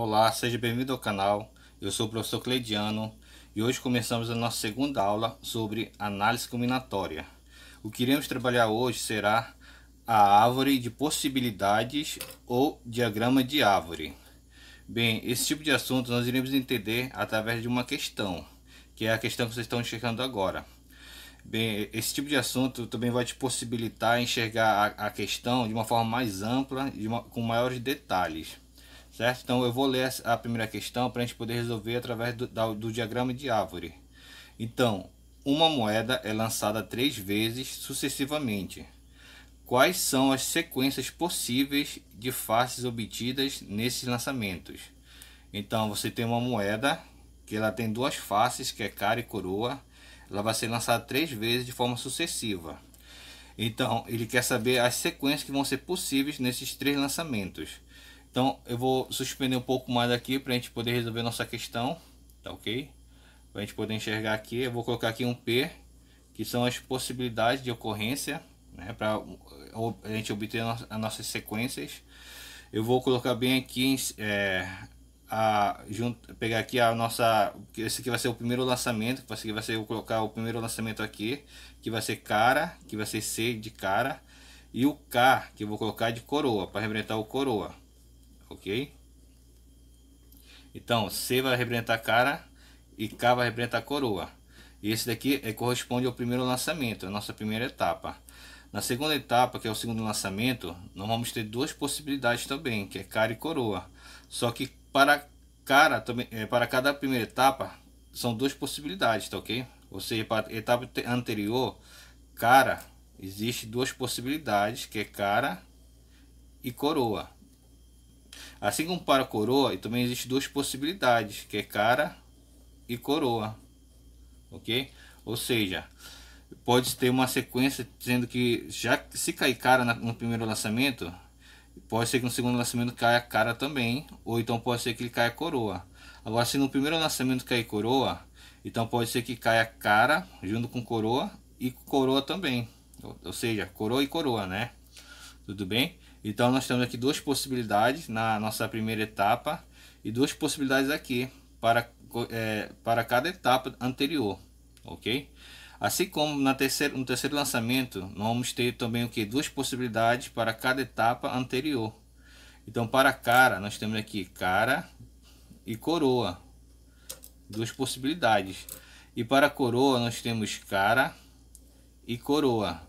Olá, seja bem-vindo ao canal. Eu sou o professor Cleidiano e hoje começamos a nossa segunda aula sobre análise combinatória. O que iremos trabalhar hoje será a árvore de possibilidades ou diagrama de árvore. Bem, esse tipo de assunto nós iremos entender através de uma questão, que é a questão que vocês estão enxergando agora. Bem, esse tipo de assunto também vai te possibilitar enxergar a, a questão de uma forma mais ampla, com maiores detalhes. Certo? Então eu vou ler a primeira questão para a gente poder resolver através do, do diagrama de árvore. Então, uma moeda é lançada três vezes sucessivamente. Quais são as sequências possíveis de faces obtidas nesses lançamentos? Então, você tem uma moeda que ela tem duas faces, que é cara e coroa. Ela vai ser lançada três vezes de forma sucessiva. Então, ele quer saber as sequências que vão ser possíveis nesses três lançamentos. Então eu vou suspender um pouco mais aqui para a gente poder resolver nossa questão, tá ok? Para a gente poder enxergar aqui, eu vou colocar aqui um P, que são as possibilidades de ocorrência, né? Para a gente obter as nossas sequências. Eu vou colocar bem aqui, é, a, junto, pegar aqui a nossa, esse aqui vai ser o primeiro lançamento, que vai ser, vai ser eu colocar o primeiro lançamento aqui, que vai ser cara, que vai ser C de cara, e o K, que eu vou colocar de coroa, para representar o coroa ok? Então, C vai representar a cara e K vai representar a coroa. E esse daqui é, corresponde ao primeiro lançamento, a nossa primeira etapa. Na segunda etapa, que é o segundo lançamento, nós vamos ter duas possibilidades também, que é cara e coroa. Só que para cara também, é, para cada primeira etapa são duas possibilidades, tá ok? Ou seja, para a etapa anterior, cara, existe duas possibilidades, que é cara e coroa. Assim como para coroa, também existem duas possibilidades, que é cara e coroa. Ok? Ou seja, pode ter uma sequência dizendo que já se cair cara no primeiro lançamento, pode ser que no segundo lançamento caia cara também, ou então pode ser que ele caia coroa. Agora, se no primeiro lançamento cair coroa, então pode ser que caia cara junto com coroa e coroa também. Ou seja, coroa e coroa, né? Tudo bem? Então nós temos aqui duas possibilidades na nossa primeira etapa e duas possibilidades aqui para, é, para cada etapa anterior, ok? Assim como na terceira, no terceiro lançamento, nós vamos ter também o que? Duas possibilidades para cada etapa anterior. Então para cara, nós temos aqui cara e coroa, duas possibilidades. E para coroa, nós temos cara e coroa.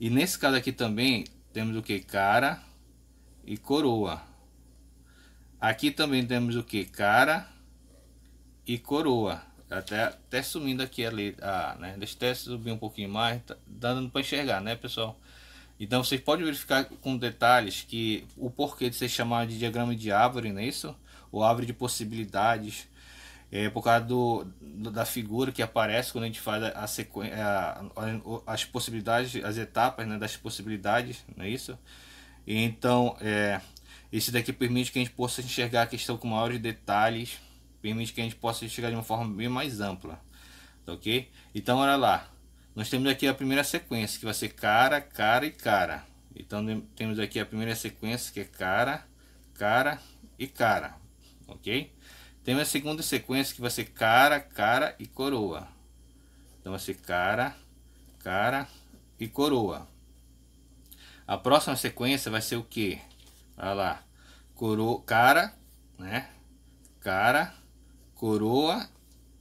E nesse caso aqui também, temos o que? Cara e coroa. Aqui também temos o que? Cara e coroa. Até, até sumindo aqui a letra, ah, né? Deixa eu subir um pouquinho mais, tá dando para enxergar, né, pessoal? Então vocês podem verificar com detalhes que o porquê de ser chamado de diagrama de árvore, né? isso? Ou árvore de possibilidades é, por causa do, da figura que aparece quando a gente faz a, sequência, as possibilidades, as etapas né, das possibilidades, não é isso? então, é, esse daqui permite que a gente possa enxergar a questão com maiores detalhes, permite que a gente possa enxergar de uma forma bem mais ampla, tá ok? Então, olha lá, nós temos aqui a primeira sequência, que vai ser cara, cara e cara. Então, temos aqui a primeira sequência, que é cara, cara e cara, ok? Tem uma segunda sequência que vai ser cara, cara e coroa. Então vai ser cara, cara e coroa. A próxima sequência vai ser o que? Olha lá. Coro, cara, né? Cara, coroa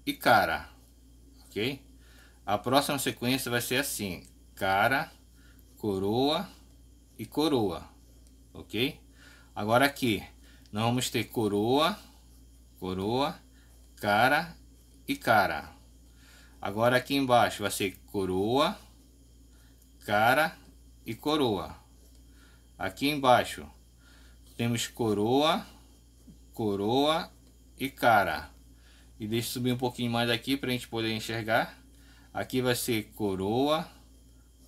e cara. Ok? A próxima sequência vai ser assim. Cara, coroa e coroa. Ok? Agora aqui. Nós vamos ter coroa coroa, cara e cara. Agora aqui embaixo vai ser coroa, cara e coroa. Aqui embaixo temos coroa, coroa e cara. E deixa subir um pouquinho mais aqui para a gente poder enxergar. Aqui vai ser coroa,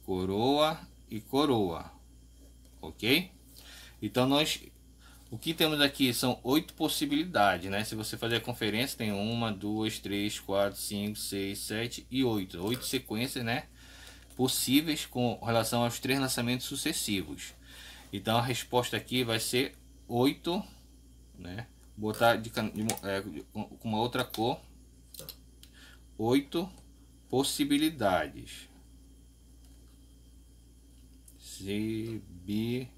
coroa e coroa. Ok? Então nós o que temos aqui são oito possibilidades, né? Se você fazer a conferência, tem uma, duas, três, quatro, cinco, seis, sete e oito. Oito sequências, né? Possíveis com relação aos três lançamentos sucessivos. Então a resposta aqui vai ser oito, né? Botar de, de, é, com uma outra cor. Oito possibilidades. Possibilidades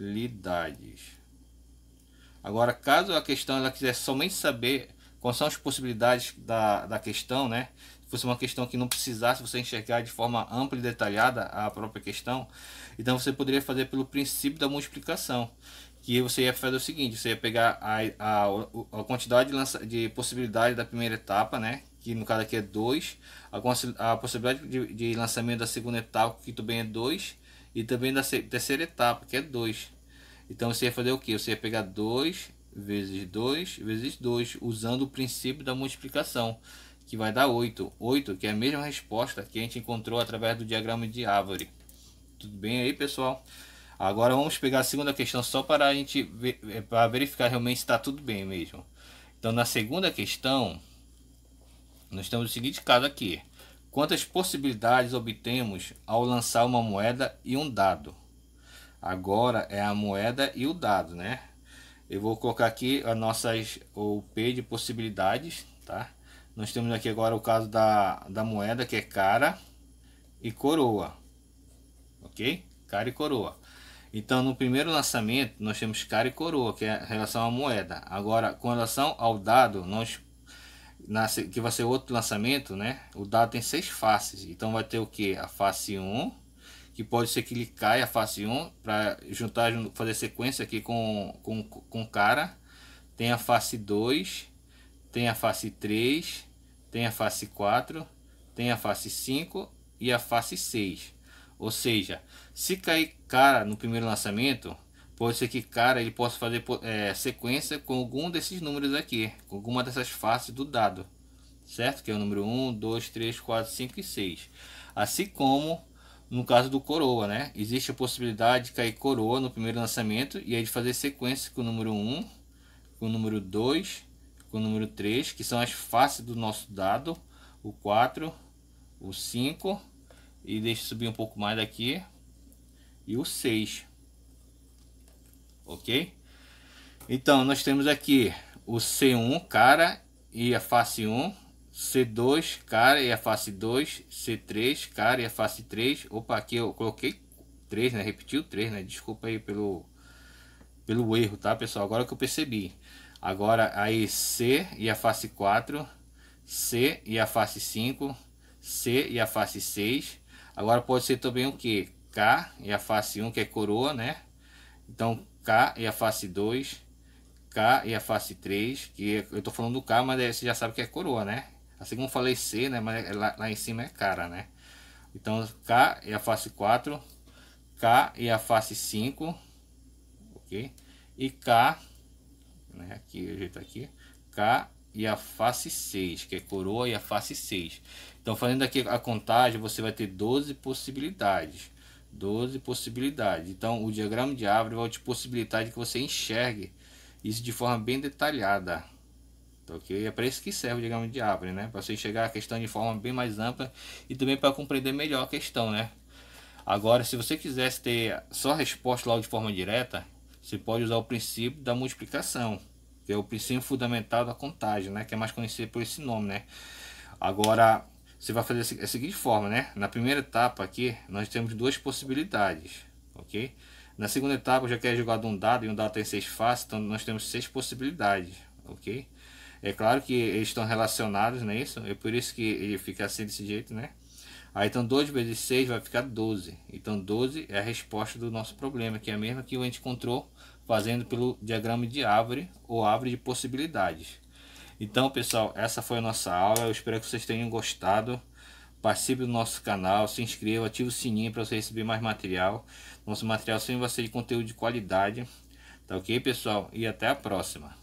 possibilidades. Agora, caso a questão ela quiser somente saber quais são as possibilidades da, da questão, né? Se fosse uma questão que não precisasse você enxergar de forma ampla e detalhada a própria questão, então você poderia fazer pelo princípio da multiplicação. Que você ia fazer o seguinte: você ia pegar a, a, a quantidade de, lança, de possibilidade da primeira etapa, né? Que no caso aqui é 2, a, a possibilidade de, de lançamento da segunda etapa, que também é 2, e também da terceira etapa, que é 2. Então você ia fazer o que? Você ia pegar 2 vezes 2 vezes 2, usando o princípio da multiplicação, que vai dar 8. 8, que é a mesma resposta que a gente encontrou através do diagrama de árvore. Tudo bem aí, pessoal? Agora vamos pegar a segunda questão só para a gente ver, é, para verificar realmente se está tudo bem mesmo. Então, na segunda questão, nós temos o seguinte caso aqui. Quantas possibilidades obtemos ao lançar uma moeda e um dado? Agora é a moeda e o dado, né? Eu vou colocar aqui as nossas o P de possibilidades, tá? Nós temos aqui agora o caso da, da moeda que é cara e coroa, ok? Cara e coroa. Então, no primeiro lançamento, nós temos cara e coroa, que é em relação à moeda. Agora, com relação ao dado, nós nasce, que vai ser outro lançamento, né? O dado tem seis faces. Então vai ter o que? A face 1, que pode ser que ele caia a face 1 para juntar, fazer sequência aqui com, com, com o cara. Tem a face 2, tem a face 3, tem a face 4, tem a face 5 e a face 6. Ou seja, se cair cara no primeiro lançamento, Pode ser que, cara, ele possa fazer é, sequência com algum desses números aqui, com alguma dessas faces do dado, certo? Que é o número 1, 2, 3, 4, 5 e 6. Assim como no caso do coroa, né? Existe a possibilidade de cair coroa no primeiro lançamento e aí de fazer sequência com o número 1, com o número 2, com o número 3, que são as faces do nosso dado, o 4, o 5 e deixa eu subir um pouco mais daqui e o 6 ok? Então, nós temos aqui o C1, cara e a face 1, C2, cara e a face 2, C3, cara e a face 3. Opa, aqui eu coloquei 3, né? Repetiu 3, né? Desculpa aí pelo, pelo erro, tá, pessoal? Agora que eu percebi. Agora, aí C e a face 4, C e a face 5, C e a face 6. Agora pode ser também o que? K e a face 1, que é coroa, né? Então, K e a face 2, K e a face 3, que eu tô falando do K, mas é, você já sabe que é coroa, né? Assim como falei C, né? Mas é lá, lá, em cima é cara, né? Então K e a face 4, K e a face 5, ok? E K, né? Aqui, jeito aqui, K e a face 6, que é coroa e a face 6. Então fazendo aqui a contagem, você vai ter 12 possibilidades. 12 possibilidades. Então, o diagrama de árvore vai te possibilitar de que você enxergue isso de forma bem detalhada. Tá ok? É para isso que serve o diagrama de árvore, né? Para você enxergar a questão de forma bem mais ampla e também para compreender melhor a questão, né? Agora, se você quisesse ter só a resposta logo de forma direta, você pode usar o princípio da multiplicação, que é o princípio fundamental da contagem, né? Que é mais conhecido por esse nome, né? Agora, você vai fazer a seguinte forma, né? Na primeira etapa aqui, nós temos duas possibilidades, ok? Na segunda etapa, já quer é jogar um dado e um dado tem seis faces, então nós temos seis possibilidades, ok? É claro que eles estão relacionados, né? é isso? É por isso que ele fica assim desse jeito, né? Aí então 2 vezes 6 vai ficar 12. Então 12 é a resposta do nosso problema, que é a mesma que a gente encontrou fazendo pelo diagrama de árvore ou árvore de possibilidades. Então, pessoal, essa foi a nossa aula. Eu espero que vocês tenham gostado. Participe do nosso canal, se inscreva, ative o sininho para você receber mais material. Nosso material sempre vai ser de conteúdo de qualidade. Tá ok, pessoal? E até a próxima.